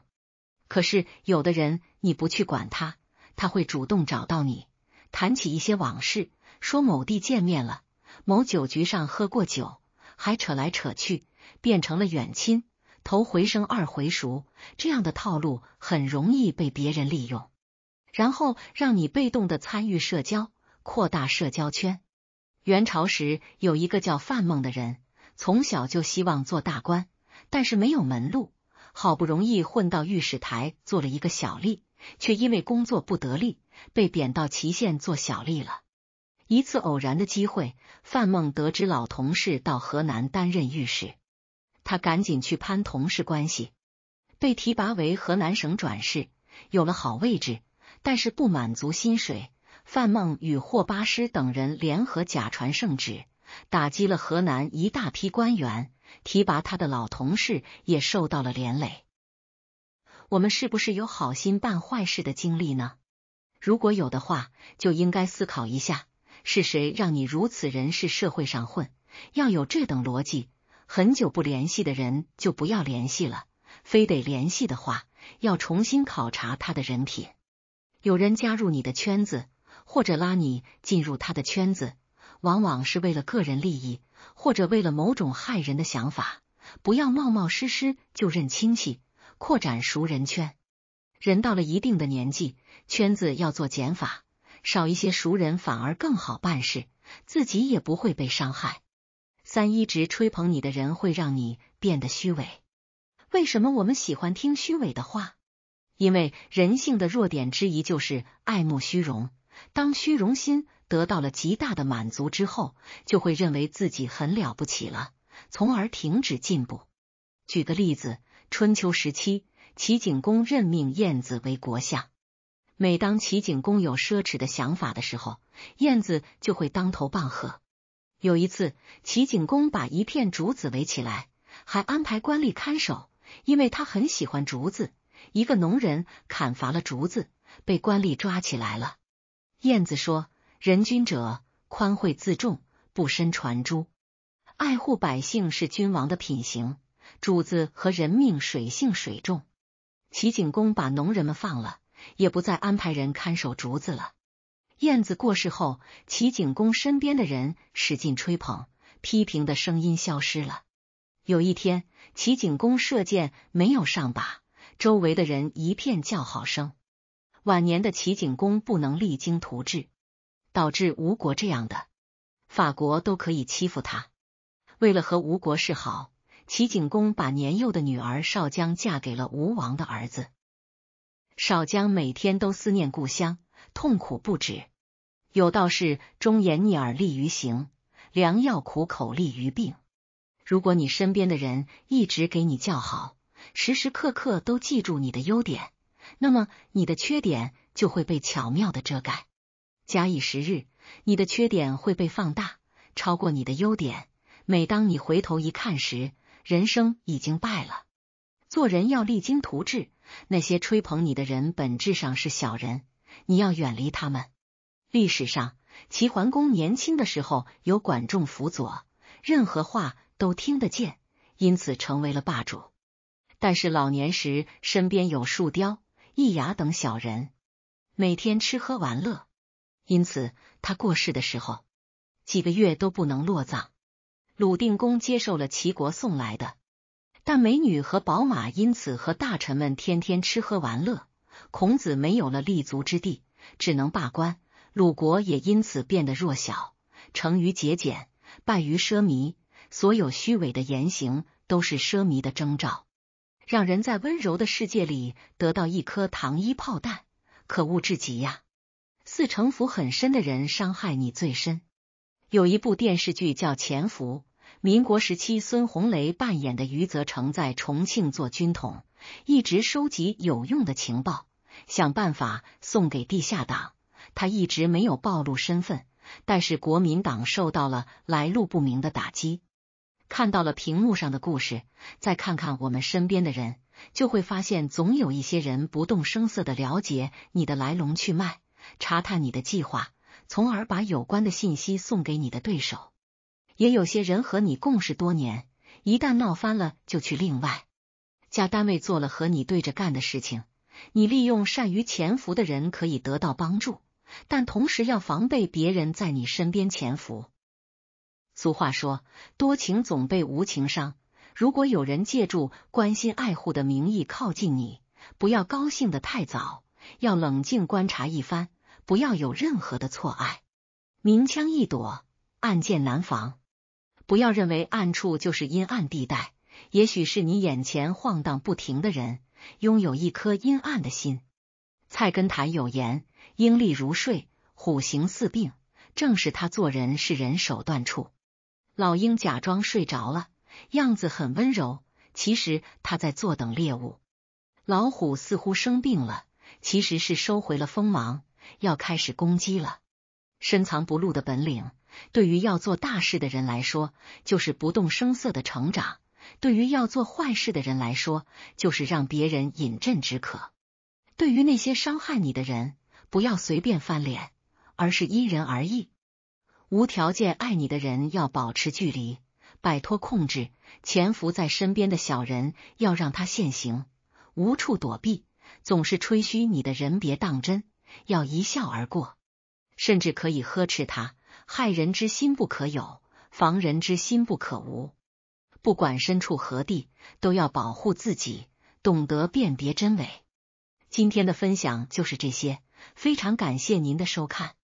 可是有的人，你不去管他，他会主动找到你，谈起一些往事，说某地见面了，某酒局上喝过酒，还扯来扯去，变成了远亲，头回生，二回熟。这样的套路很容易被别人利用。然后让你被动的参与社交，扩大社交圈。元朝时有一个叫范孟的人，从小就希望做大官，但是没有门路，好不容易混到御史台做了一个小吏，却因为工作不得力，被贬到祁县做小吏了。一次偶然的机会，范孟得知老同事到河南担任御史，他赶紧去攀同事关系，被提拔为河南省转世，有了好位置。但是不满足薪水，范梦与霍巴师等人联合假传圣旨，打击了河南一大批官员，提拔他的老同事也受到了连累。我们是不是有好心办坏事的经历呢？如果有的话，就应该思考一下是谁让你如此人事社会上混。要有这等逻辑，很久不联系的人就不要联系了，非得联系的话，要重新考察他的人品。有人加入你的圈子，或者拉你进入他的圈子，往往是为了个人利益，或者为了某种害人的想法。不要冒冒失失就认亲戚，扩展熟人圈。人到了一定的年纪，圈子要做减法，少一些熟人反而更好办事，自己也不会被伤害。三一直吹捧你的人会让你变得虚伪。为什么我们喜欢听虚伪的话？因为人性的弱点之一就是爱慕虚荣，当虚荣心得到了极大的满足之后，就会认为自己很了不起了，从而停止进步。举个例子，春秋时期，齐景公任命晏子为国相。每当齐景公有奢侈的想法的时候，晏子就会当头棒喝。有一次，齐景公把一片竹子围起来，还安排官吏看守，因为他很喜欢竹子。一个农人砍伐了竹子，被官吏抓起来了。燕子说：“仁君者宽惠自重，不身传诸。爱护百姓是君王的品行。主子和人命，水性水重。”齐景公把农人们放了，也不再安排人看守竹子了。燕子过世后，齐景公身边的人使劲吹捧，批评的声音消失了。有一天，齐景公射箭没有上靶。周围的人一片叫好声。晚年的齐景公不能励精图治，导致吴国这样的，法国都可以欺负他。为了和吴国示好，齐景公把年幼的女儿少姜嫁给了吴王的儿子。少姜每天都思念故乡，痛苦不止。有道是忠言逆耳利于行，良药苦口利于病。如果你身边的人一直给你叫好。时时刻刻都记住你的优点，那么你的缺点就会被巧妙的遮盖。假以时日，你的缺点会被放大，超过你的优点。每当你回头一看时，人生已经败了。做人要励精图治，那些吹捧你的人本质上是小人，你要远离他们。历史上，齐桓公年轻的时候有管仲辅佐，任何话都听得见，因此成为了霸主。但是老年时，身边有树雕、易牙等小人，每天吃喝玩乐，因此他过世的时候，几个月都不能落葬。鲁定公接受了齐国送来的，但美女和宝马，因此和大臣们天天吃喝玩乐。孔子没有了立足之地，只能罢官。鲁国也因此变得弱小，成于节俭，败于奢靡。所有虚伪的言行都是奢靡的征兆。让人在温柔的世界里得到一颗糖衣炮弹，可恶至极呀！似城府很深的人伤害你最深。有一部电视剧叫《潜伏》，民国时期孙红雷扮演的余则成在重庆做军统，一直收集有用的情报，想办法送给地下党。他一直没有暴露身份，但是国民党受到了来路不明的打击。看到了屏幕上的故事，再看看我们身边的人，就会发现总有一些人不动声色的了解你的来龙去脉，查探你的计划，从而把有关的信息送给你的对手。也有些人和你共事多年，一旦闹翻了，就去另外家单位做了和你对着干的事情。你利用善于潜伏的人可以得到帮助，但同时要防备别人在你身边潜伏。俗话说，多情总被无情伤。如果有人借助关心爱护的名义靠近你，不要高兴的太早，要冷静观察一番，不要有任何的错爱。明枪易躲，暗箭难防。不要认为暗处就是阴暗地带，也许是你眼前晃荡不停的人拥有一颗阴暗的心。菜根谭有言：“鹰立如睡，虎行似病。”正是他做人是人手段处。老鹰假装睡着了，样子很温柔，其实他在坐等猎物。老虎似乎生病了，其实是收回了锋芒，要开始攻击了。深藏不露的本领，对于要做大事的人来说，就是不动声色的成长；对于要做坏事的人来说，就是让别人饮鸩止渴。对于那些伤害你的人，不要随便翻脸，而是因人而异。无条件爱你的人要保持距离，摆脱控制；潜伏在身边的小人要让他现形，无处躲避；总是吹嘘你的人别当真，要一笑而过，甚至可以呵斥他。害人之心不可有，防人之心不可无。不管身处何地，都要保护自己，懂得辨别真伪。今天的分享就是这些，非常感谢您的收看。